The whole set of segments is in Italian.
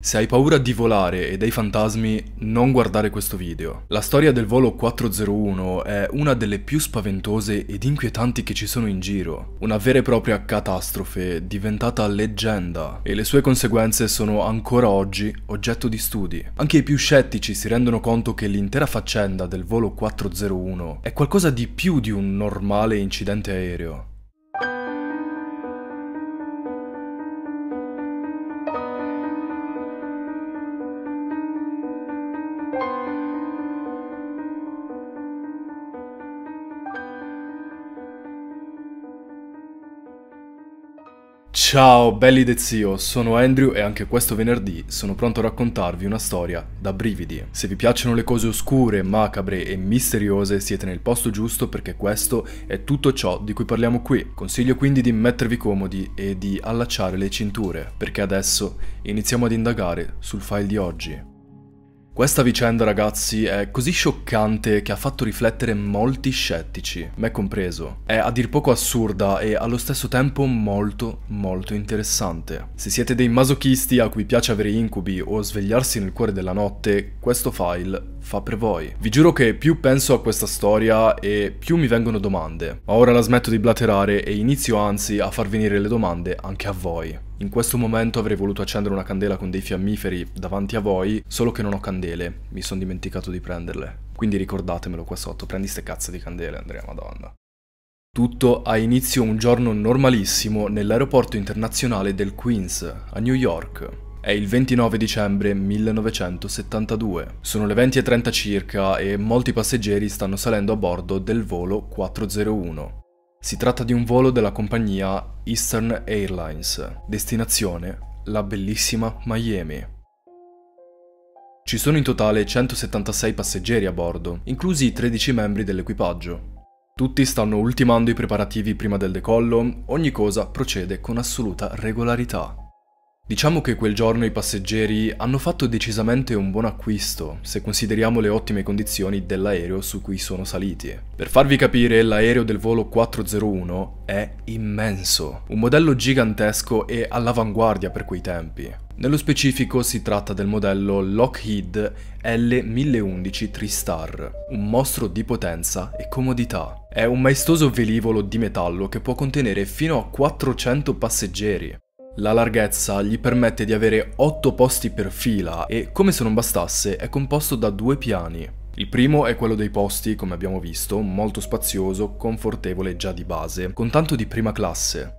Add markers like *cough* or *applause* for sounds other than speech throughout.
Se hai paura di volare e dei fantasmi, non guardare questo video. La storia del volo 401 è una delle più spaventose ed inquietanti che ci sono in giro. Una vera e propria catastrofe diventata leggenda e le sue conseguenze sono ancora oggi oggetto di studi. Anche i più scettici si rendono conto che l'intera faccenda del volo 401 è qualcosa di più di un normale incidente aereo. Ciao belli de zio, sono Andrew e anche questo venerdì sono pronto a raccontarvi una storia da brividi. Se vi piacciono le cose oscure, macabre e misteriose siete nel posto giusto perché questo è tutto ciò di cui parliamo qui. Consiglio quindi di mettervi comodi e di allacciare le cinture perché adesso iniziamo ad indagare sul file di oggi. Questa vicenda ragazzi è così scioccante che ha fatto riflettere molti scettici, me compreso. È a dir poco assurda e allo stesso tempo molto molto interessante. Se siete dei masochisti a cui piace avere incubi o svegliarsi nel cuore della notte, questo file fa per voi. Vi giuro che più penso a questa storia e più mi vengono domande. Ma ora la smetto di blaterare e inizio anzi a far venire le domande anche a voi. In questo momento avrei voluto accendere una candela con dei fiammiferi davanti a voi, solo che non ho candele, mi sono dimenticato di prenderle. Quindi ricordatemelo qua sotto, prendi ste cazzo di candele Andrea, madonna. Tutto ha inizio un giorno normalissimo nell'aeroporto internazionale del Queens, a New York. È il 29 dicembre 1972. Sono le 20.30 circa e molti passeggeri stanno salendo a bordo del volo 401. Si tratta di un volo della compagnia Eastern Airlines, destinazione la bellissima Miami. Ci sono in totale 176 passeggeri a bordo, inclusi i 13 membri dell'equipaggio. Tutti stanno ultimando i preparativi prima del decollo, ogni cosa procede con assoluta regolarità. Diciamo che quel giorno i passeggeri hanno fatto decisamente un buon acquisto, se consideriamo le ottime condizioni dell'aereo su cui sono saliti. Per farvi capire, l'aereo del volo 401 è immenso, un modello gigantesco e all'avanguardia per quei tempi. Nello specifico si tratta del modello Lockheed L1011 TriStar, un mostro di potenza e comodità. È un maestoso velivolo di metallo che può contenere fino a 400 passeggeri, la larghezza gli permette di avere 8 posti per fila e, come se non bastasse, è composto da due piani. Il primo è quello dei posti, come abbiamo visto, molto spazioso, confortevole già di base, con tanto di prima classe.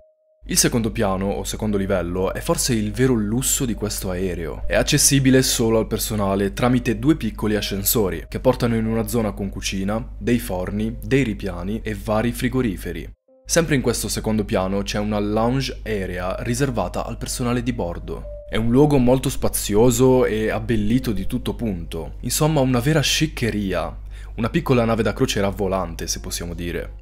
Il secondo piano, o secondo livello, è forse il vero lusso di questo aereo. È accessibile solo al personale tramite due piccoli ascensori, che portano in una zona con cucina, dei forni, dei ripiani e vari frigoriferi. Sempre in questo secondo piano c'è una lounge area riservata al personale di bordo. È un luogo molto spazioso e abbellito di tutto punto. Insomma, una vera sciccheria. Una piccola nave da crociera volante, se possiamo dire.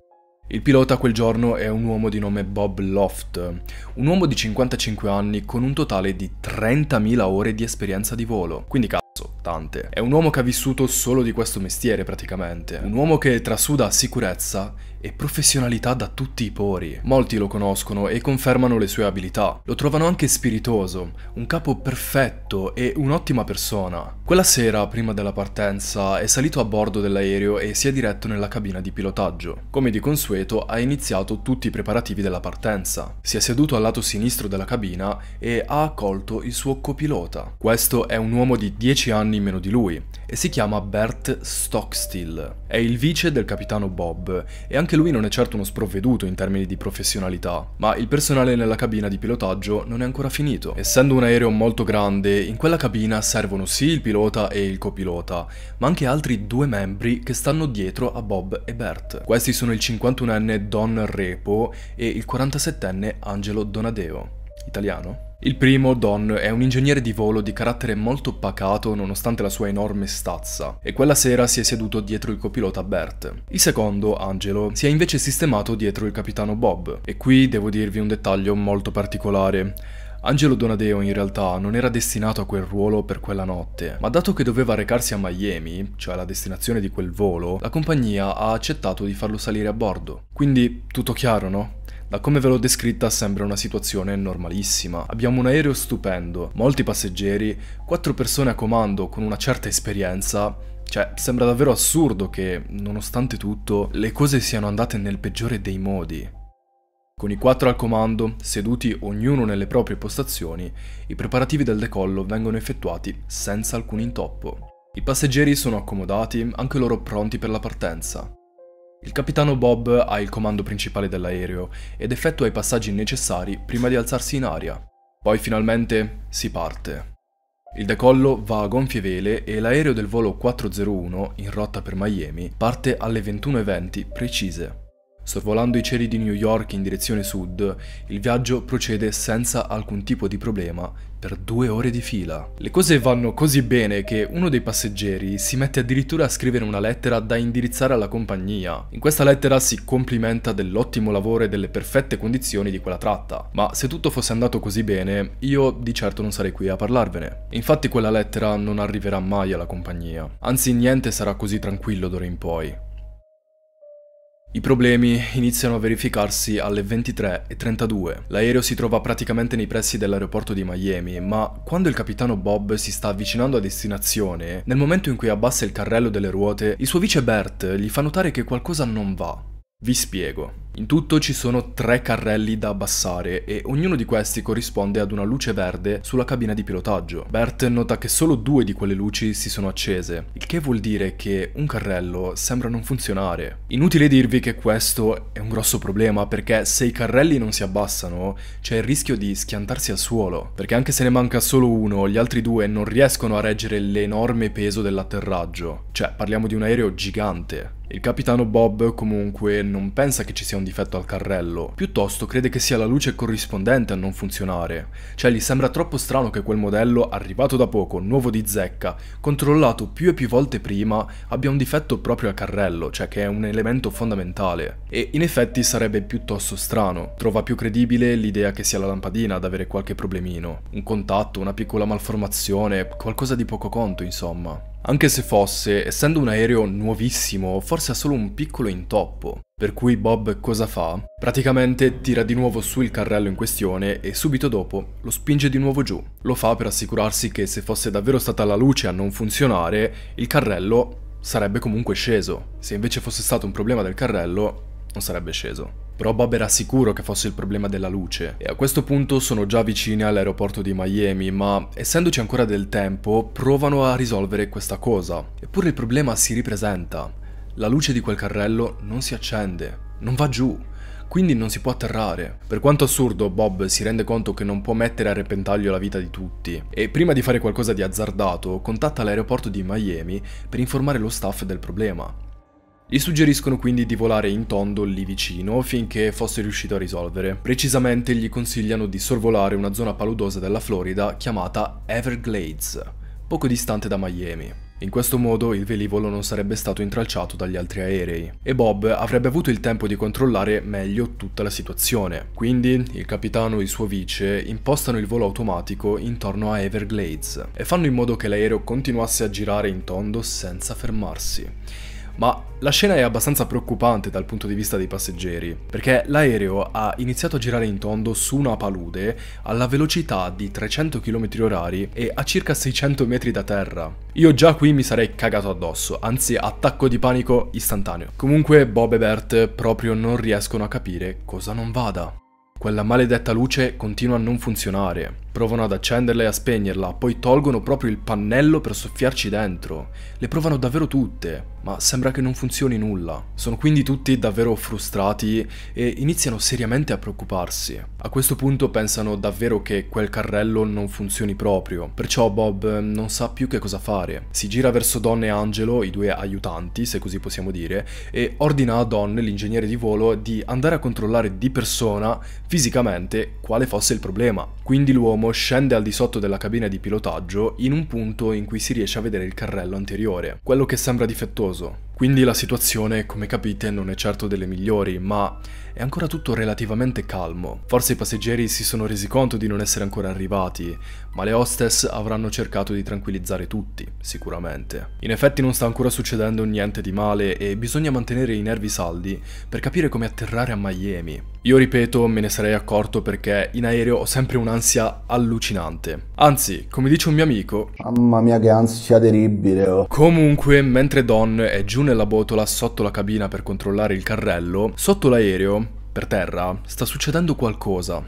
Il pilota quel giorno è un uomo di nome Bob Loft, un uomo di 55 anni con un totale di 30.000 ore di esperienza di volo. Quindi cazzo, tante. È un uomo che ha vissuto solo di questo mestiere praticamente. Un uomo che trasuda sicurezza e professionalità da tutti i pori. Molti lo conoscono e confermano le sue abilità. Lo trovano anche spiritoso, un capo perfetto e un'ottima persona. Quella sera, prima della partenza, è salito a bordo dell'aereo e si è diretto nella cabina di pilotaggio. Come di consueto, ha iniziato tutti i preparativi della partenza. Si è seduto al lato sinistro della cabina e ha accolto il suo copilota. Questo è un uomo di 10 anni meno di lui e si chiama Bert Stockstill. È il vice del capitano Bob e anche lui non è certo uno sprovveduto in termini di professionalità, ma il personale nella cabina di pilotaggio non è ancora finito. Essendo un aereo molto grande, in quella cabina servono sì il pilota e il copilota, ma anche altri due membri che stanno dietro a Bob e Bert. Questi sono il 51enne Don Repo e il 47enne Angelo Donadeo. Italiano? Il primo, Don, è un ingegnere di volo di carattere molto pacato nonostante la sua enorme stazza, e quella sera si è seduto dietro il copilota Bert. Il secondo, Angelo, si è invece sistemato dietro il capitano Bob, e qui devo dirvi un dettaglio molto particolare. Angelo Donadeo in realtà non era destinato a quel ruolo per quella notte, ma dato che doveva recarsi a Miami, cioè la destinazione di quel volo, la compagnia ha accettato di farlo salire a bordo. Quindi tutto chiaro, no? Da come ve l'ho descritta sembra una situazione normalissima. Abbiamo un aereo stupendo, molti passeggeri, quattro persone a comando con una certa esperienza cioè, sembra davvero assurdo che, nonostante tutto, le cose siano andate nel peggiore dei modi. Con i quattro al comando, seduti ognuno nelle proprie postazioni, i preparativi del decollo vengono effettuati senza alcun intoppo. I passeggeri sono accomodati, anche loro pronti per la partenza. Il capitano Bob ha il comando principale dell'aereo ed effettua i passaggi necessari prima di alzarsi in aria. Poi finalmente si parte. Il decollo va a gonfie vele e l'aereo del volo 401 in rotta per Miami parte alle 21.20 precise. Sorvolando i cieli di New York in direzione sud, il viaggio procede senza alcun tipo di problema per due ore di fila. Le cose vanno così bene che uno dei passeggeri si mette addirittura a scrivere una lettera da indirizzare alla compagnia. In questa lettera si complimenta dell'ottimo lavoro e delle perfette condizioni di quella tratta. Ma se tutto fosse andato così bene, io di certo non sarei qui a parlarvene. Infatti quella lettera non arriverà mai alla compagnia. Anzi niente sarà così tranquillo d'ora in poi. I problemi iniziano a verificarsi alle 23.32. L'aereo si trova praticamente nei pressi dell'aeroporto di Miami, ma quando il capitano Bob si sta avvicinando a destinazione, nel momento in cui abbassa il carrello delle ruote, il suo vice Bert gli fa notare che qualcosa non va. Vi spiego. In tutto ci sono tre carrelli da abbassare e ognuno di questi corrisponde ad una luce verde sulla cabina di pilotaggio. Bert nota che solo due di quelle luci si sono accese, il che vuol dire che un carrello sembra non funzionare. Inutile dirvi che questo è un grosso problema perché se i carrelli non si abbassano c'è il rischio di schiantarsi al suolo, perché anche se ne manca solo uno, gli altri due non riescono a reggere l'enorme peso dell'atterraggio. Cioè, parliamo di un aereo gigante. Il capitano Bob comunque non pensa che ci sia un difetto al carrello, piuttosto crede che sia la luce corrispondente a non funzionare, cioè gli sembra troppo strano che quel modello, arrivato da poco, nuovo di zecca, controllato più e più volte prima, abbia un difetto proprio al carrello, cioè che è un elemento fondamentale. E in effetti sarebbe piuttosto strano, trova più credibile l'idea che sia la lampadina ad avere qualche problemino, un contatto, una piccola malformazione, qualcosa di poco conto insomma. Anche se fosse, essendo un aereo nuovissimo, forse ha solo un piccolo intoppo. Per cui Bob cosa fa? Praticamente tira di nuovo su il carrello in questione e subito dopo lo spinge di nuovo giù. Lo fa per assicurarsi che se fosse davvero stata la luce a non funzionare, il carrello sarebbe comunque sceso. Se invece fosse stato un problema del carrello, non sarebbe sceso però Bob era sicuro che fosse il problema della luce e a questo punto sono già vicini all'aeroporto di Miami, ma essendoci ancora del tempo provano a risolvere questa cosa. Eppure il problema si ripresenta, la luce di quel carrello non si accende, non va giù quindi non si può atterrare. Per quanto assurdo, Bob si rende conto che non può mettere a repentaglio la vita di tutti e prima di fare qualcosa di azzardato contatta l'aeroporto di Miami per informare lo staff del problema. Gli suggeriscono quindi di volare in tondo lì vicino finché fosse riuscito a risolvere. Precisamente gli consigliano di sorvolare una zona paludosa della Florida chiamata Everglades, poco distante da Miami. In questo modo il velivolo non sarebbe stato intralciato dagli altri aerei e Bob avrebbe avuto il tempo di controllare meglio tutta la situazione. Quindi il capitano e il suo vice impostano il volo automatico intorno a Everglades e fanno in modo che l'aereo continuasse a girare in tondo senza fermarsi ma la scena è abbastanza preoccupante dal punto di vista dei passeggeri, perché l'aereo ha iniziato a girare in tondo su una palude alla velocità di 300 km/h e a circa 600 metri da terra. Io già qui mi sarei cagato addosso, anzi attacco di panico istantaneo. Comunque Bob e Bert proprio non riescono a capire cosa non vada. Quella maledetta luce continua a non funzionare. Provano ad accenderla e a spegnerla, poi tolgono proprio il pannello per soffiarci dentro. Le provano davvero tutte, ma sembra che non funzioni nulla. Sono quindi tutti davvero frustrati e iniziano seriamente a preoccuparsi. A questo punto pensano davvero che quel carrello non funzioni proprio, perciò Bob eh, non sa più che cosa fare. Si gira verso Don e Angelo, i due aiutanti, se così possiamo dire, e ordina a Don, l'ingegnere di volo, di andare a controllare di persona, fisicamente, quale fosse il problema. Quindi l'uomo L'uomo scende al di sotto della cabina di pilotaggio in un punto in cui si riesce a vedere il carrello anteriore, quello che sembra difettoso. Quindi la situazione, come capite, non è certo delle migliori, ma è ancora tutto relativamente calmo. Forse i passeggeri si sono resi conto di non essere ancora arrivati, ma le hostess avranno cercato di tranquillizzare tutti, sicuramente. In effetti non sta ancora succedendo niente di male e bisogna mantenere i nervi saldi per capire come atterrare a Miami. Io ripeto, me ne sarei accorto perché in aereo ho sempre un'ansia allucinante. Anzi, come dice un mio amico... Mamma mia che ansia terribile, oh. Comunque, mentre Don è giù nella botola sotto la cabina per controllare il carrello, sotto l'aereo per terra sta succedendo qualcosa.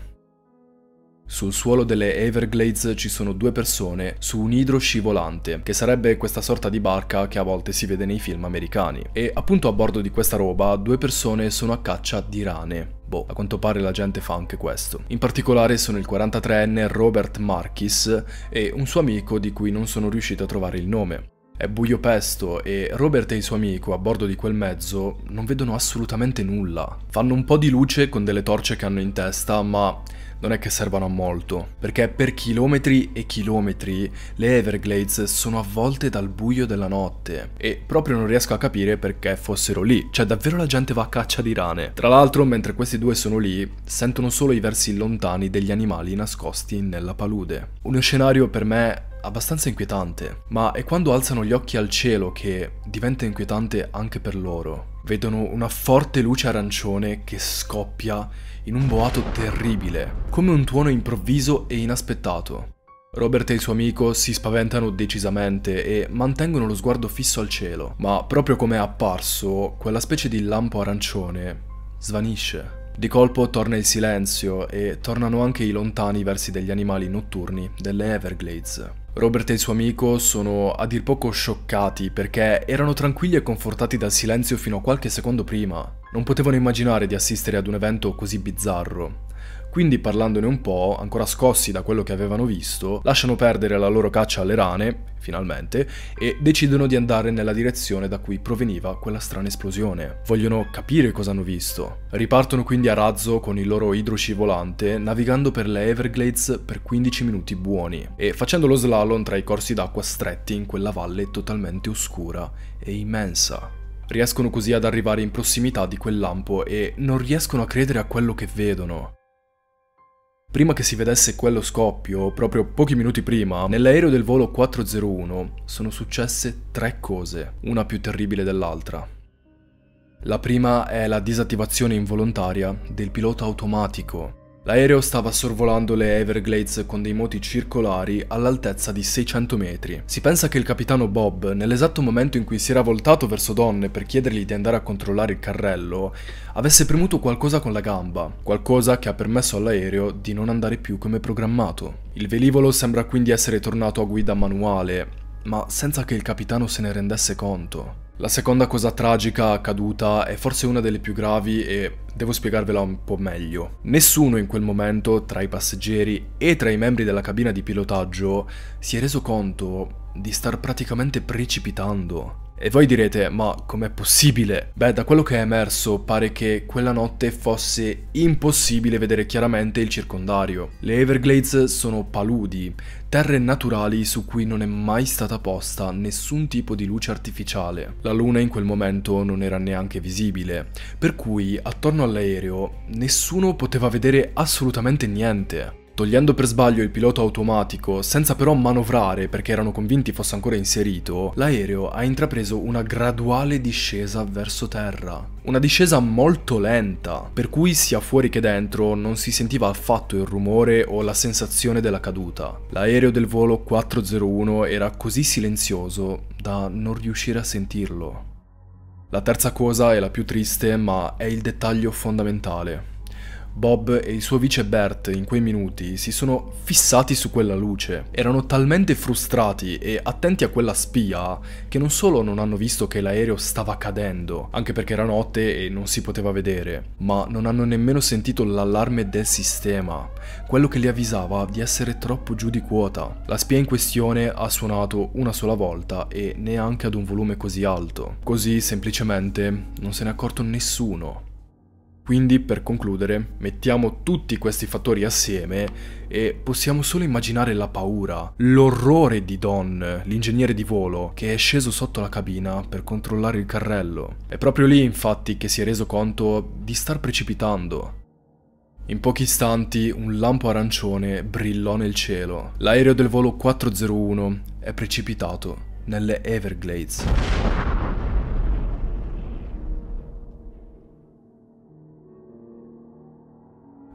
Sul suolo delle Everglades ci sono due persone su un idro scivolante, che sarebbe questa sorta di barca che a volte si vede nei film americani. E appunto a bordo di questa roba due persone sono a caccia di rane. Boh, a quanto pare la gente fa anche questo. In particolare sono il 43enne Robert Marquis e un suo amico di cui non sono riuscito a trovare il nome. È buio pesto e Robert e il suo amico a bordo di quel mezzo non vedono assolutamente nulla. Fanno un po' di luce con delle torce che hanno in testa, ma non è che servano a molto, perché per chilometri e chilometri le Everglades sono avvolte dal buio della notte e proprio non riesco a capire perché fossero lì, cioè davvero la gente va a caccia di rane. Tra l'altro, mentre questi due sono lì, sentono solo i versi lontani degli animali nascosti nella palude. Uno scenario per me abbastanza inquietante, ma è quando alzano gli occhi al cielo che diventa inquietante anche per loro. Vedono una forte luce arancione che scoppia in un boato terribile, come un tuono improvviso e inaspettato. Robert e il suo amico si spaventano decisamente e mantengono lo sguardo fisso al cielo, ma proprio come è apparso, quella specie di lampo arancione svanisce. Di colpo torna il silenzio e tornano anche i lontani versi degli animali notturni delle Everglades. Robert e il suo amico sono a dir poco scioccati perché erano tranquilli e confortati dal silenzio fino a qualche secondo prima. Non potevano immaginare di assistere ad un evento così bizzarro. Quindi parlandone un po', ancora scossi da quello che avevano visto, lasciano perdere la loro caccia alle rane, finalmente, e decidono di andare nella direzione da cui proveniva quella strana esplosione. Vogliono capire cosa hanno visto. Ripartono quindi a razzo con il loro idroscivolante, navigando per le Everglades per 15 minuti buoni e facendo lo slalom tra i corsi d'acqua stretti in quella valle totalmente oscura e immensa. Riescono così ad arrivare in prossimità di quel lampo e non riescono a credere a quello che vedono. Prima che si vedesse quello scoppio, proprio pochi minuti prima, nell'aereo del volo 401 sono successe tre cose, una più terribile dell'altra. La prima è la disattivazione involontaria del pilota automatico, L'aereo stava sorvolando le Everglades con dei moti circolari all'altezza di 600 metri. Si pensa che il capitano Bob, nell'esatto momento in cui si era voltato verso Donne per chiedergli di andare a controllare il carrello, avesse premuto qualcosa con la gamba, qualcosa che ha permesso all'aereo di non andare più come programmato. Il velivolo sembra quindi essere tornato a guida manuale, ma senza che il capitano se ne rendesse conto. La seconda cosa tragica accaduta è forse una delle più gravi e devo spiegarvela un po' meglio. Nessuno in quel momento, tra i passeggeri e tra i membri della cabina di pilotaggio, si è reso conto di star praticamente precipitando. E voi direte, ma com'è possibile? Beh, da quello che è emerso pare che quella notte fosse impossibile vedere chiaramente il circondario. Le Everglades sono paludi, terre naturali su cui non è mai stata posta nessun tipo di luce artificiale. La luna in quel momento non era neanche visibile, per cui attorno all'aereo nessuno poteva vedere assolutamente niente togliendo per sbaglio il pilota automatico, senza però manovrare perché erano convinti fosse ancora inserito, l'aereo ha intrapreso una graduale discesa verso terra. Una discesa molto lenta, per cui sia fuori che dentro non si sentiva affatto il rumore o la sensazione della caduta. L'aereo del volo 401 era così silenzioso da non riuscire a sentirlo. La terza cosa è la più triste, ma è il dettaglio fondamentale. Bob e il suo vice Bert in quei minuti si sono fissati su quella luce. Erano talmente frustrati e attenti a quella spia che non solo non hanno visto che l'aereo stava cadendo, anche perché era notte e non si poteva vedere, ma non hanno nemmeno sentito l'allarme del sistema, quello che li avvisava di essere troppo giù di quota. La spia in questione ha suonato una sola volta e neanche ad un volume così alto. Così semplicemente non se n'è accorto nessuno. Quindi per concludere, mettiamo tutti questi fattori assieme e possiamo solo immaginare la paura, l'orrore di Don, l'ingegnere di volo, che è sceso sotto la cabina per controllare il carrello. È proprio lì infatti che si è reso conto di star precipitando. In pochi istanti un lampo arancione brillò nel cielo. L'aereo del volo 401 è precipitato nelle Everglades.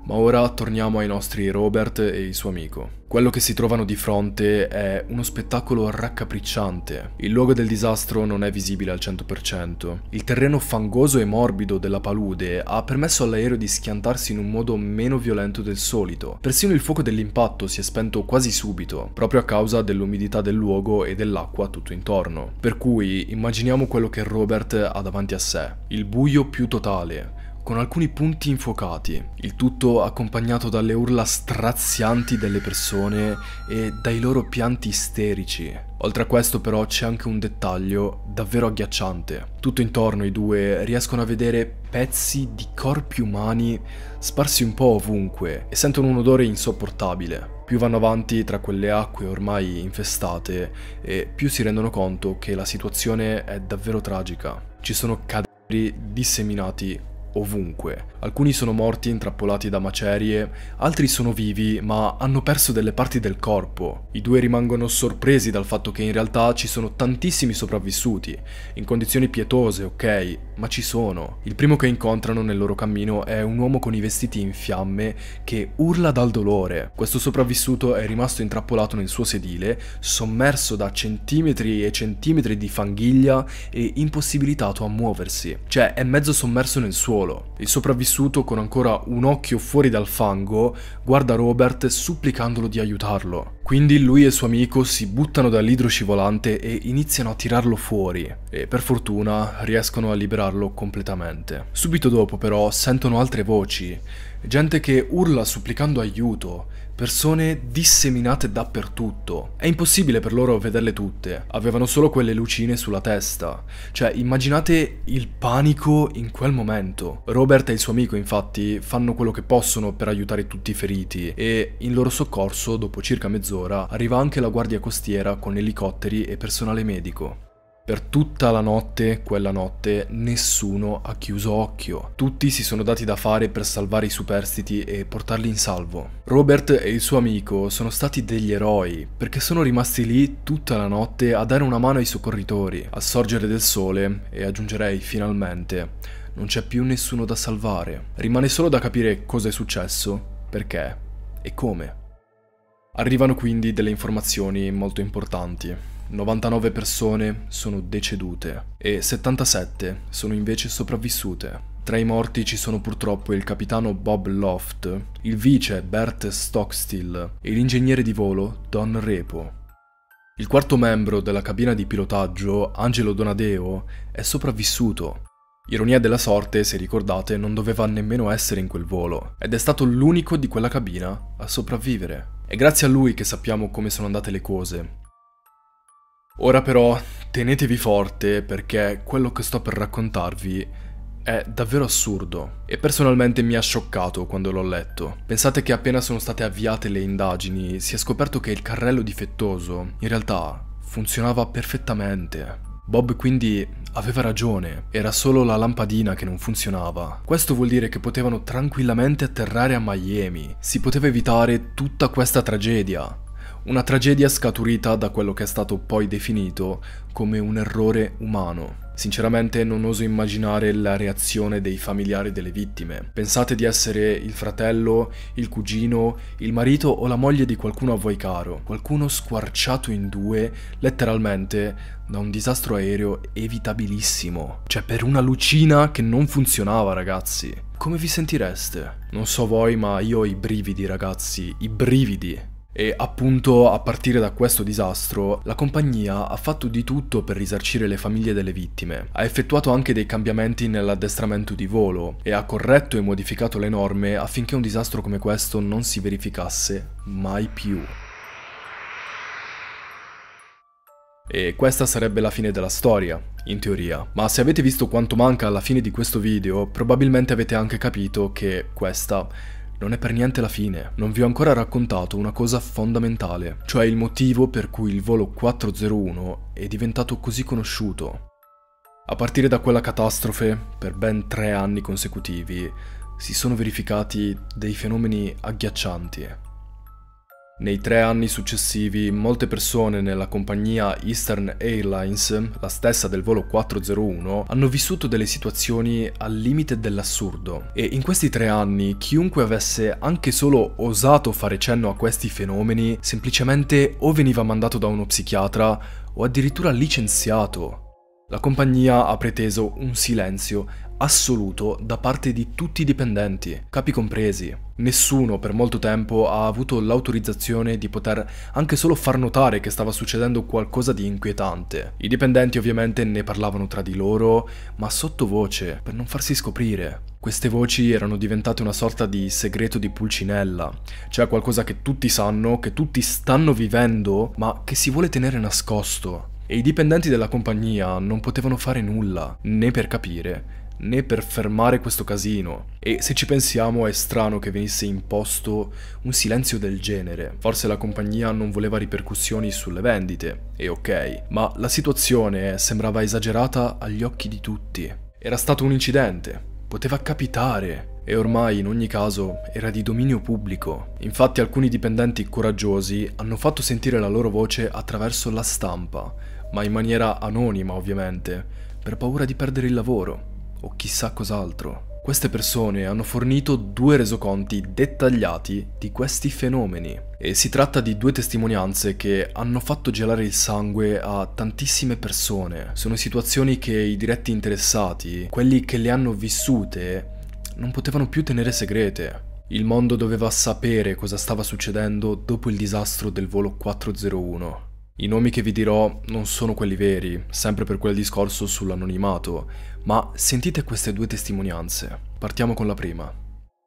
Ma ora torniamo ai nostri Robert e il suo amico. Quello che si trovano di fronte è uno spettacolo raccapricciante. Il luogo del disastro non è visibile al 100%. Il terreno fangoso e morbido della palude ha permesso all'aereo di schiantarsi in un modo meno violento del solito. Persino il fuoco dell'impatto si è spento quasi subito, proprio a causa dell'umidità del luogo e dell'acqua tutto intorno. Per cui immaginiamo quello che Robert ha davanti a sé. Il buio più totale con alcuni punti infuocati, il tutto accompagnato dalle urla strazianti delle persone e dai loro pianti isterici. Oltre a questo però c'è anche un dettaglio davvero agghiacciante. Tutto intorno i due riescono a vedere pezzi di corpi umani sparsi un po' ovunque e sentono un odore insopportabile. Più vanno avanti tra quelle acque ormai infestate e più si rendono conto che la situazione è davvero tragica. Ci sono cadaveri disseminati ovunque. Alcuni sono morti intrappolati da macerie, altri sono vivi ma hanno perso delle parti del corpo. I due rimangono sorpresi dal fatto che in realtà ci sono tantissimi sopravvissuti, in condizioni pietose, ok, ma ci sono. Il primo che incontrano nel loro cammino è un uomo con i vestiti in fiamme che urla dal dolore. Questo sopravvissuto è rimasto intrappolato nel suo sedile, sommerso da centimetri e centimetri di fanghiglia e impossibilitato a muoversi, cioè è mezzo sommerso nel suolo. Il sopravvissuto, con ancora un occhio fuori dal fango, guarda Robert supplicandolo di aiutarlo. Quindi lui e il suo amico si buttano dall'idroscivolante e iniziano a tirarlo fuori e per fortuna riescono a liberarlo ignorarlo completamente. Subito dopo però sentono altre voci, gente che urla supplicando aiuto, persone disseminate dappertutto. È impossibile per loro vederle tutte, avevano solo quelle lucine sulla testa. Cioè, immaginate il panico in quel momento. Robert e il suo amico, infatti, fanno quello che possono per aiutare tutti i feriti e in loro soccorso, dopo circa mezz'ora, arriva anche la guardia costiera con elicotteri e personale medico. Per tutta la notte, quella notte, nessuno ha chiuso occhio. Tutti si sono dati da fare per salvare i superstiti e portarli in salvo. Robert e il suo amico sono stati degli eroi, perché sono rimasti lì tutta la notte a dare una mano ai soccorritori. Al sorgere del sole, e aggiungerei finalmente, non c'è più nessuno da salvare. Rimane solo da capire cosa è successo, perché e come. Arrivano quindi delle informazioni molto importanti. 99 persone sono decedute e 77 sono invece sopravvissute. Tra i morti ci sono purtroppo il capitano Bob Loft, il vice Bert Stockstill e l'ingegnere di volo Don Repo. Il quarto membro della cabina di pilotaggio, Angelo Donadeo, è sopravvissuto. Ironia della sorte, se ricordate, non doveva nemmeno essere in quel volo, ed è stato l'unico di quella cabina a sopravvivere. È grazie a lui che sappiamo come sono andate le cose, Ora però tenetevi forte perché quello che sto per raccontarvi è davvero assurdo e personalmente mi ha scioccato quando l'ho letto. Pensate che appena sono state avviate le indagini si è scoperto che il carrello difettoso in realtà funzionava perfettamente. Bob quindi aveva ragione, era solo la lampadina che non funzionava. Questo vuol dire che potevano tranquillamente atterrare a Miami, si poteva evitare tutta questa tragedia. Una tragedia scaturita da quello che è stato poi definito come un errore umano. Sinceramente non oso immaginare la reazione dei familiari delle vittime. Pensate di essere il fratello, il cugino, il marito o la moglie di qualcuno a voi caro, qualcuno squarciato in due, letteralmente, da un disastro aereo evitabilissimo. Cioè per una lucina che non funzionava, ragazzi. Come vi sentireste? Non so voi, ma io ho i brividi, ragazzi, i brividi. E appunto a partire da questo disastro la compagnia ha fatto di tutto per risarcire le famiglie delle vittime, ha effettuato anche dei cambiamenti nell'addestramento di volo e ha corretto e modificato le norme affinché un disastro come questo non si verificasse mai più. E questa sarebbe la fine della storia, in teoria. Ma se avete visto quanto manca alla fine di questo video, probabilmente avete anche capito che questa non è per niente la fine, non vi ho ancora raccontato una cosa fondamentale, cioè il motivo per cui il volo 401 è diventato così conosciuto. A partire da quella catastrofe, per ben tre anni consecutivi, si sono verificati dei fenomeni agghiaccianti. Nei tre anni successivi molte persone nella compagnia Eastern Airlines, la stessa del volo 401, hanno vissuto delle situazioni al limite dell'assurdo e in questi tre anni chiunque avesse anche solo osato fare cenno a questi fenomeni semplicemente o veniva mandato da uno psichiatra o addirittura licenziato. La compagnia ha preteso un silenzio assoluto da parte di tutti i dipendenti, capi compresi. Nessuno per molto tempo ha avuto l'autorizzazione di poter anche solo far notare che stava succedendo qualcosa di inquietante. I dipendenti ovviamente ne parlavano tra di loro, ma sottovoce, per non farsi scoprire. Queste voci erano diventate una sorta di segreto di pulcinella, cioè qualcosa che tutti sanno, che tutti stanno vivendo, ma che si vuole tenere nascosto. E i dipendenti della compagnia non potevano fare nulla, né per capire, né per fermare questo casino. E se ci pensiamo è strano che venisse imposto un silenzio del genere. Forse la compagnia non voleva ripercussioni sulle vendite, e ok, ma la situazione sembrava esagerata agli occhi di tutti. Era stato un incidente, poteva capitare, e ormai in ogni caso era di dominio pubblico. Infatti alcuni dipendenti coraggiosi hanno fatto sentire la loro voce attraverso la stampa, ma in maniera anonima ovviamente, per paura di perdere il lavoro o chissà cos'altro. Queste persone hanno fornito due resoconti dettagliati di questi fenomeni e si tratta di due testimonianze che hanno fatto gelare il sangue a tantissime persone. Sono situazioni che i diretti interessati, quelli che le hanno vissute, non potevano più tenere segrete. Il mondo doveva sapere cosa stava succedendo dopo il disastro del volo 401. I nomi che vi dirò non sono quelli veri, sempre per quel discorso sull'anonimato, ma sentite queste due testimonianze. Partiamo con la prima.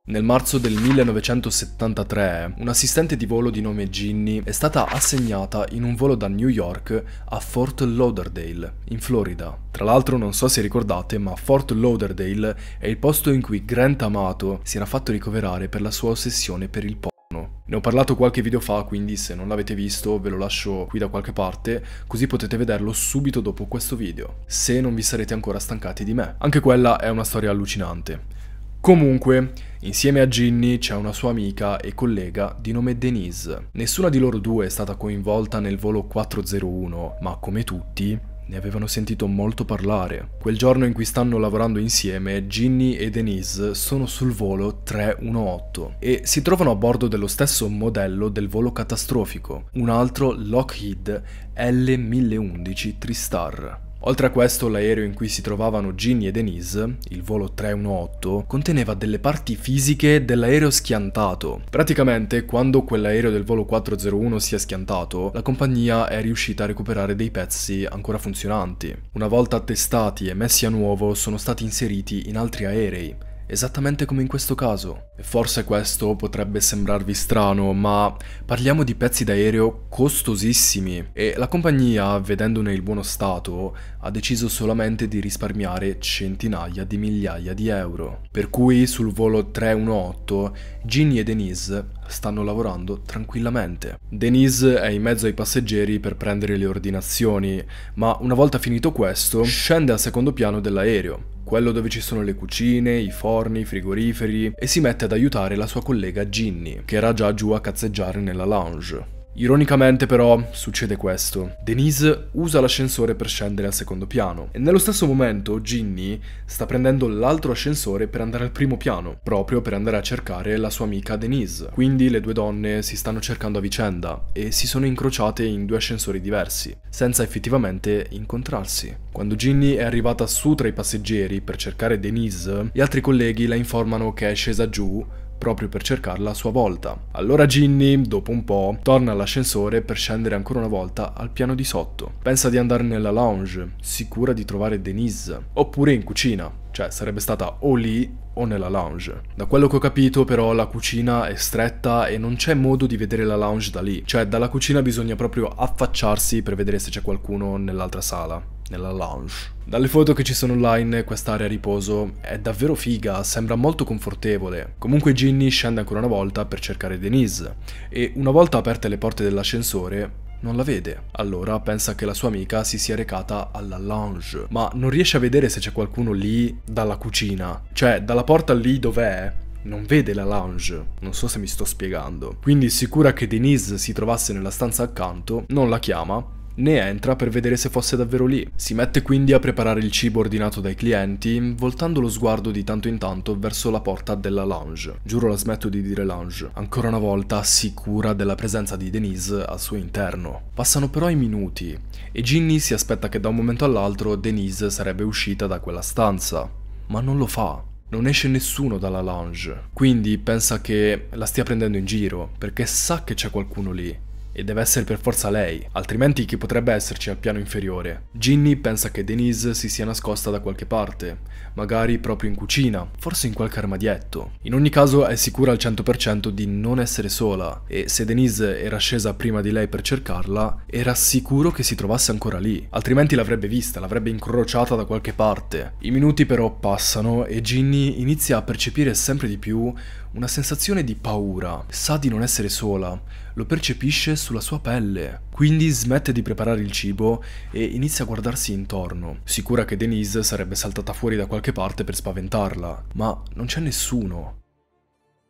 Nel marzo del 1973, un assistente di volo di nome Ginny è stata assegnata in un volo da New York a Fort Lauderdale, in Florida. Tra l'altro non so se ricordate, ma Fort Lauderdale è il posto in cui Grant Amato si era fatto ricoverare per la sua ossessione per il pop intorno. Ne ho parlato qualche video fa, quindi se non l'avete visto ve lo lascio qui da qualche parte, così potete vederlo subito dopo questo video, se non vi sarete ancora stancati di me. Anche quella è una storia allucinante. Comunque, insieme a Ginny c'è una sua amica e collega di nome Denise. Nessuna di loro due è stata coinvolta nel volo 401, ma come tutti, ne avevano sentito molto parlare. Quel giorno in cui stanno lavorando insieme, Ginny e Denise sono sul volo 318 e si trovano a bordo dello stesso modello del volo catastrofico, un altro Lockheed L1011 Tristar. Oltre a questo, l'aereo in cui si trovavano Ginny e Denise, il volo 318, conteneva delle parti fisiche dell'aereo schiantato. Praticamente, quando quell'aereo del volo 401 si è schiantato, la compagnia è riuscita a recuperare dei pezzi ancora funzionanti. Una volta attestati e messi a nuovo, sono stati inseriti in altri aerei, esattamente come in questo caso. E forse questo potrebbe sembrarvi strano, ma parliamo di pezzi d'aereo costosissimi e la compagnia, vedendone il buono stato, ha deciso solamente di risparmiare centinaia di migliaia di euro. Per cui sul volo 318 Ginny e Denise stanno lavorando tranquillamente. Denise è in mezzo ai passeggeri per prendere le ordinazioni, ma una volta finito questo scende al secondo piano dell'aereo quello dove ci sono le cucine, i forni, i frigoriferi, e si mette ad aiutare la sua collega Ginny, che era già giù a cazzeggiare nella lounge. Ironicamente però succede questo. Denise usa l'ascensore per scendere al secondo piano e nello stesso momento Ginny sta prendendo l'altro ascensore per andare al primo piano, proprio per andare a cercare la sua amica Denise. Quindi le due donne si stanno cercando a vicenda e si sono incrociate in due ascensori diversi, senza effettivamente incontrarsi. Quando Ginny è arrivata su tra i passeggeri per cercare Denise, gli altri colleghi la informano che è scesa giù proprio per cercarla a sua volta. Allora Ginny, dopo un po', torna all'ascensore per scendere ancora una volta al piano di sotto. Pensa di andare nella lounge, sicura di trovare Denise, oppure in cucina, cioè sarebbe stata o lì o nella lounge. Da quello che ho capito però la cucina è stretta e non c'è modo di vedere la lounge da lì, cioè dalla cucina bisogna proprio affacciarsi per vedere se c'è qualcuno nell'altra sala nella lounge. Dalle foto che ci sono online quest'area a riposo è davvero figa, sembra molto confortevole. Comunque Ginny scende ancora una volta per cercare Denise e una volta aperte le porte dell'ascensore non la vede. Allora pensa che la sua amica si sia recata alla lounge, ma non riesce a vedere se c'è qualcuno lì dalla cucina, cioè dalla porta lì dov'è. Non vede la lounge, non so se mi sto spiegando. Quindi sicura che Denise si trovasse nella stanza accanto, non la chiama ne entra per vedere se fosse davvero lì. Si mette quindi a preparare il cibo ordinato dai clienti, voltando lo sguardo di tanto in tanto verso la porta della lounge. Giuro la smetto di dire lounge. Ancora una volta si cura della presenza di Denise al suo interno. Passano però i minuti e Ginny si aspetta che da un momento all'altro Denise sarebbe uscita da quella stanza, ma non lo fa. Non esce nessuno dalla lounge, quindi pensa che la stia prendendo in giro, perché sa che c'è qualcuno lì, e deve essere per forza lei, altrimenti chi potrebbe esserci al piano inferiore? Ginny pensa che Denise si sia nascosta da qualche parte, magari proprio in cucina, forse in qualche armadietto. In ogni caso è sicura al 100% di non essere sola e se Denise era scesa prima di lei per cercarla, era sicuro che si trovasse ancora lì, altrimenti l'avrebbe vista, l'avrebbe incrociata da qualche parte. I minuti però passano e Ginny inizia a percepire sempre di più una sensazione di paura. Sa di non essere sola, lo percepisce sulla sua pelle. Quindi smette di preparare il cibo e inizia a guardarsi intorno, sicura che Denise sarebbe saltata fuori da qualche parte per spaventarla, ma non c'è nessuno.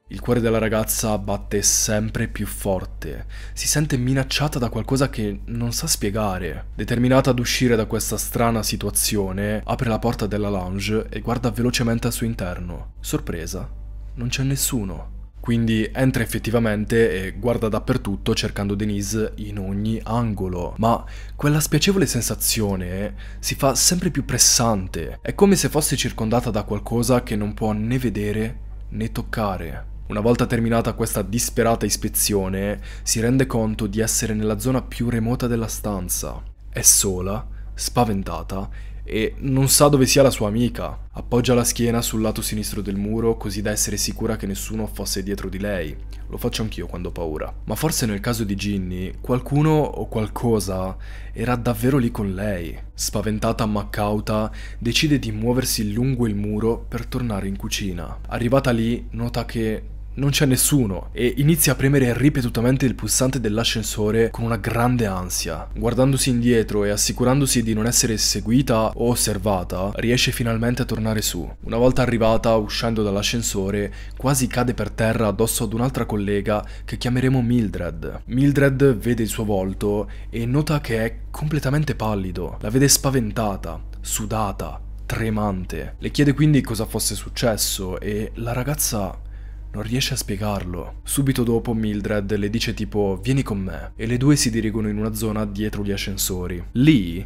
Il cuore della ragazza batte sempre più forte, si sente minacciata da qualcosa che non sa spiegare. Determinata ad uscire da questa strana situazione, apre la porta della lounge e guarda velocemente al suo interno. Sorpresa, non c'è nessuno. Quindi entra effettivamente e guarda dappertutto cercando Denise in ogni angolo, ma quella spiacevole sensazione si fa sempre più pressante, è come se fosse circondata da qualcosa che non può né vedere né toccare. Una volta terminata questa disperata ispezione, si rende conto di essere nella zona più remota della stanza. È sola, spaventata e non sa dove sia la sua amica. Appoggia la schiena sul lato sinistro del muro così da essere sicura che nessuno fosse dietro di lei. Lo faccio anch'io quando ho paura. Ma forse nel caso di Ginny, qualcuno o qualcosa era davvero lì con lei. Spaventata ma cauta, decide di muoversi lungo il muro per tornare in cucina. Arrivata lì, nota che non c'è nessuno e inizia a premere ripetutamente il pulsante dell'ascensore con una grande ansia. Guardandosi indietro e assicurandosi di non essere seguita o osservata, riesce finalmente a tornare su. Una volta arrivata, uscendo dall'ascensore, quasi cade per terra addosso ad un'altra collega che chiameremo Mildred. Mildred vede il suo volto e nota che è completamente pallido. La vede spaventata, sudata, tremante. Le chiede quindi cosa fosse successo e la ragazza non riesce a spiegarlo. Subito dopo Mildred le dice tipo vieni con me e le due si dirigono in una zona dietro gli ascensori. Lì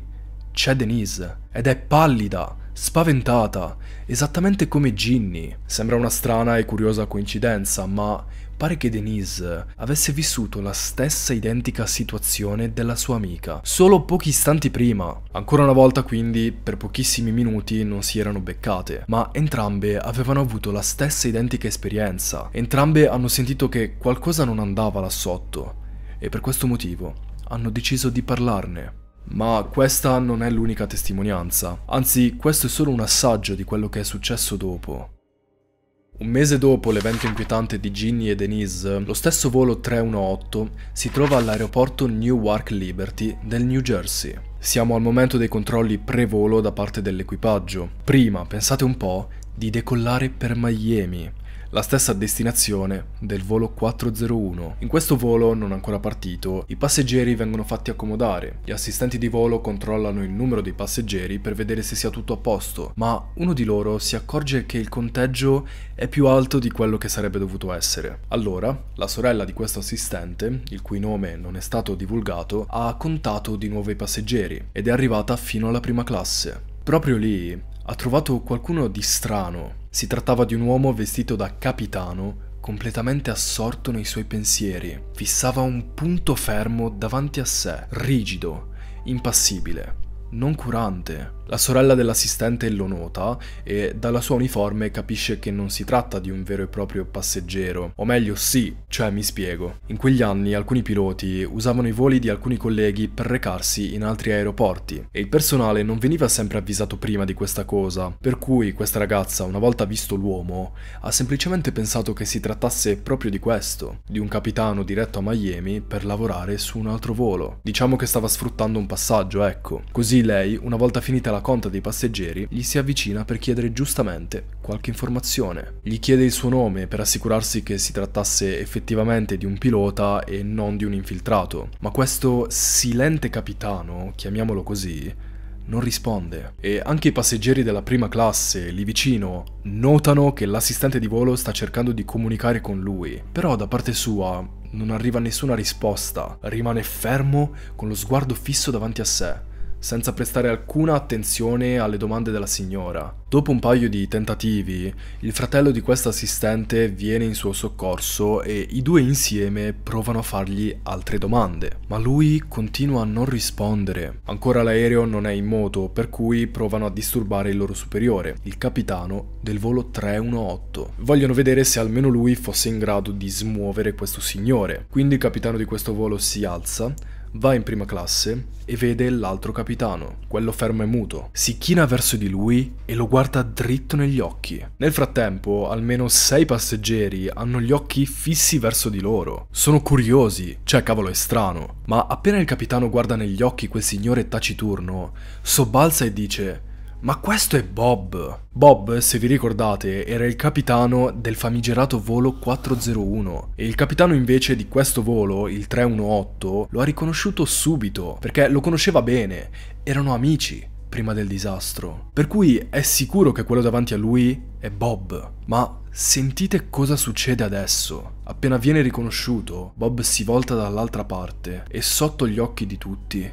c'è Denise ed è pallida, spaventata, esattamente come Ginny. Sembra una strana e curiosa coincidenza, ma pare che Denise avesse vissuto la stessa identica situazione della sua amica, solo pochi istanti prima. Ancora una volta quindi, per pochissimi minuti non si erano beccate, ma entrambe avevano avuto la stessa identica esperienza. Entrambe hanno sentito che qualcosa non andava là sotto e per questo motivo hanno deciso di parlarne. Ma questa non è l'unica testimonianza, anzi questo è solo un assaggio di quello che è successo dopo. Un mese dopo l'evento inquietante di Ginny e Denise, lo stesso volo 318 si trova all'aeroporto Newark Liberty del New Jersey. Siamo al momento dei controlli pre-volo da parte dell'equipaggio. Prima, pensate un po', di decollare per Miami, la stessa destinazione del volo 401. In questo volo, non ancora partito, i passeggeri vengono fatti accomodare. Gli assistenti di volo controllano il numero dei passeggeri per vedere se sia tutto a posto, ma uno di loro si accorge che il conteggio è più alto di quello che sarebbe dovuto essere. Allora, la sorella di questo assistente, il cui nome non è stato divulgato, ha contato di nuovo i passeggeri ed è arrivata fino alla prima classe. Proprio lì ha trovato qualcuno di strano. Si trattava di un uomo vestito da capitano, completamente assorto nei suoi pensieri. Fissava un punto fermo davanti a sé, rigido, impassibile, non curante, la sorella dell'assistente lo nota e dalla sua uniforme capisce che non si tratta di un vero e proprio passeggero, o meglio sì, cioè mi spiego. In quegli anni alcuni piloti usavano i voli di alcuni colleghi per recarsi in altri aeroporti e il personale non veniva sempre avvisato prima di questa cosa, per cui questa ragazza una volta visto l'uomo ha semplicemente pensato che si trattasse proprio di questo, di un capitano diretto a Miami per lavorare su un altro volo. Diciamo che stava sfruttando un passaggio, ecco. Così lei, una volta finita la conta dei passeggeri, gli si avvicina per chiedere giustamente qualche informazione. Gli chiede il suo nome per assicurarsi che si trattasse effettivamente di un pilota e non di un infiltrato, ma questo silente capitano, chiamiamolo così, non risponde e anche i passeggeri della prima classe lì vicino notano che l'assistente di volo sta cercando di comunicare con lui, però da parte sua non arriva nessuna risposta, rimane fermo con lo sguardo fisso davanti a sé senza prestare alcuna attenzione alle domande della signora. Dopo un paio di tentativi, il fratello di questa assistente viene in suo soccorso e i due insieme provano a fargli altre domande, ma lui continua a non rispondere. Ancora l'aereo non è in moto, per cui provano a disturbare il loro superiore, il capitano del volo 318. Vogliono vedere se almeno lui fosse in grado di smuovere questo signore. Quindi il capitano di questo volo si alza va in prima classe e vede l'altro capitano, quello fermo e muto. Si china verso di lui e lo guarda dritto negli occhi. Nel frattempo, almeno sei passeggeri hanno gli occhi fissi verso di loro. Sono curiosi, cioè cavolo è strano, ma appena il capitano guarda negli occhi quel signore taciturno, sobbalza e dice ma questo è Bob. Bob, se vi ricordate, era il capitano del famigerato volo 401 e il capitano invece di questo volo, il 318, lo ha riconosciuto subito perché lo conosceva bene, erano amici prima del disastro. Per cui è sicuro che quello davanti a lui è Bob. Ma sentite cosa succede adesso. Appena viene riconosciuto, Bob si volta dall'altra parte e sotto gli occhi di tutti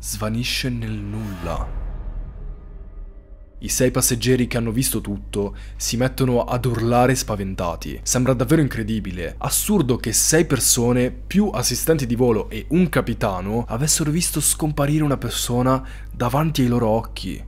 svanisce nel nulla. I sei passeggeri che hanno visto tutto si mettono ad urlare spaventati. Sembra davvero incredibile, assurdo che sei persone, più assistenti di volo e un capitano, avessero visto scomparire una persona davanti ai loro occhi.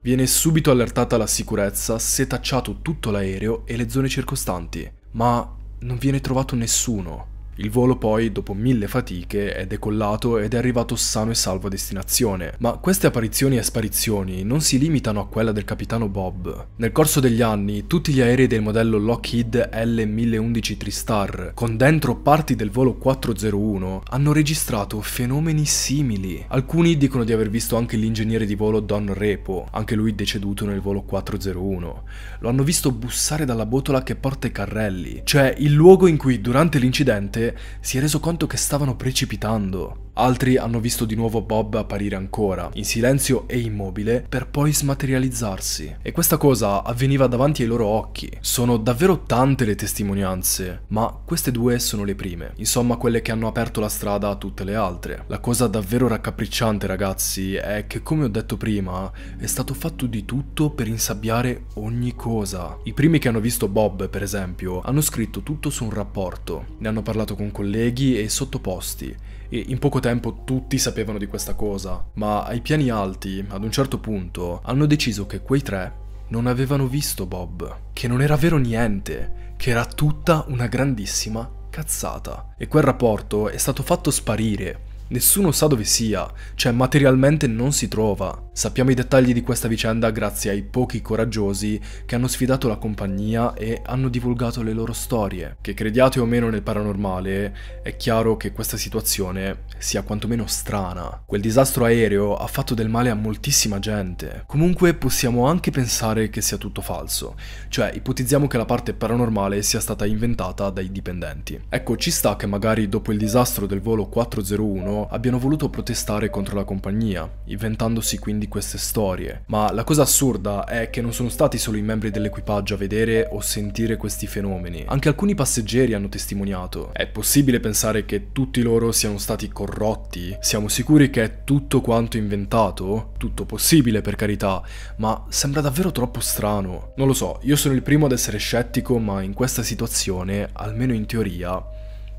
Viene subito allertata la sicurezza, setacciato tutto l'aereo e le zone circostanti, ma non viene trovato nessuno. Il volo poi, dopo mille fatiche, è decollato ed è arrivato sano e salvo a destinazione. Ma queste apparizioni e sparizioni non si limitano a quella del capitano Bob. Nel corso degli anni, tutti gli aerei del modello Lockheed L1011 TriStar, con dentro parti del volo 401, hanno registrato fenomeni simili. Alcuni dicono di aver visto anche l'ingegnere di volo Don Repo, anche lui deceduto nel volo 401. Lo hanno visto bussare dalla botola che porta i carrelli, cioè il luogo in cui durante l'incidente si è reso conto che stavano precipitando. Altri hanno visto di nuovo Bob apparire ancora, in silenzio e immobile, per poi smaterializzarsi. E questa cosa avveniva davanti ai loro occhi. Sono davvero tante le testimonianze, ma queste due sono le prime, insomma quelle che hanno aperto la strada a tutte le altre. La cosa davvero raccapricciante ragazzi è che come ho detto prima è stato fatto di tutto per insabbiare ogni cosa. I primi che hanno visto Bob per esempio hanno scritto tutto su un rapporto, ne hanno parlato con colleghi e sottoposti e in poco tempo tutti sapevano di questa cosa, ma ai piani alti, ad un certo punto, hanno deciso che quei tre non avevano visto Bob, che non era vero niente, che era tutta una grandissima cazzata. E quel rapporto è stato fatto sparire, nessuno sa dove sia, cioè materialmente non si trova. Sappiamo i dettagli di questa vicenda grazie ai pochi coraggiosi che hanno sfidato la compagnia e hanno divulgato le loro storie. Che crediate o meno nel paranormale, è chiaro che questa situazione sia quantomeno strana. Quel disastro aereo ha fatto del male a moltissima gente. Comunque possiamo anche pensare che sia tutto falso, cioè ipotizziamo che la parte paranormale sia stata inventata dai dipendenti. Ecco, ci sta che magari dopo il disastro del volo 401 abbiano voluto protestare contro la compagnia, inventandosi quindi queste storie, ma la cosa assurda è che non sono stati solo i membri dell'equipaggio a vedere o sentire questi fenomeni, anche alcuni passeggeri hanno testimoniato. È possibile pensare che tutti loro siano stati corrotti? Siamo sicuri che è tutto quanto inventato? Tutto possibile per carità, ma sembra davvero troppo strano. Non lo so, io sono il primo ad essere scettico, ma in questa situazione, almeno in teoria,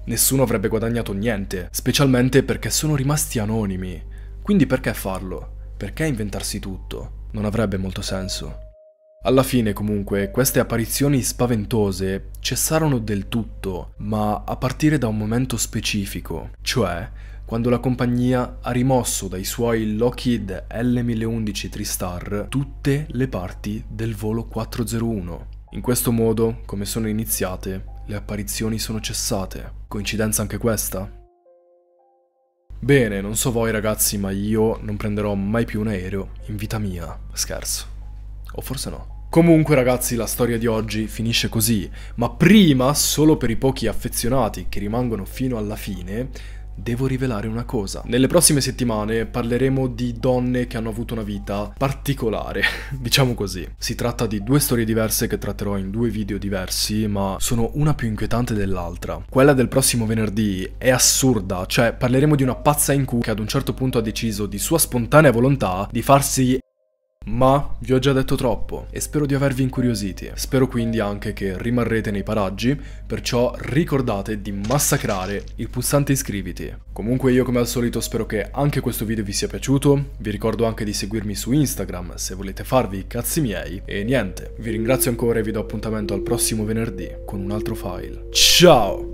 nessuno avrebbe guadagnato niente, specialmente perché sono rimasti anonimi. Quindi perché farlo? perché inventarsi tutto? Non avrebbe molto senso. Alla fine comunque queste apparizioni spaventose cessarono del tutto, ma a partire da un momento specifico, cioè quando la compagnia ha rimosso dai suoi Lockheed L1011 TriStar tutte le parti del volo 401. In questo modo, come sono iniziate, le apparizioni sono cessate. Coincidenza anche questa? Bene, non so voi ragazzi, ma io non prenderò mai più un aereo in vita mia. Scherzo. O forse no. Comunque ragazzi la storia di oggi finisce così, ma prima, solo per i pochi affezionati che rimangono fino alla fine, devo rivelare una cosa. Nelle prossime settimane parleremo di donne che hanno avuto una vita particolare, *laughs* diciamo così. Si tratta di due storie diverse che tratterò in due video diversi, ma sono una più inquietante dell'altra. Quella del prossimo venerdì è assurda, cioè parleremo di una pazza in cui che ad un certo punto ha deciso di sua spontanea volontà di farsi ma vi ho già detto troppo e spero di avervi incuriositi. Spero quindi anche che rimarrete nei paraggi, perciò ricordate di massacrare il pulsante iscriviti. Comunque io come al solito spero che anche questo video vi sia piaciuto, vi ricordo anche di seguirmi su Instagram se volete farvi i cazzi miei e niente, vi ringrazio ancora e vi do appuntamento al prossimo venerdì con un altro file. Ciao!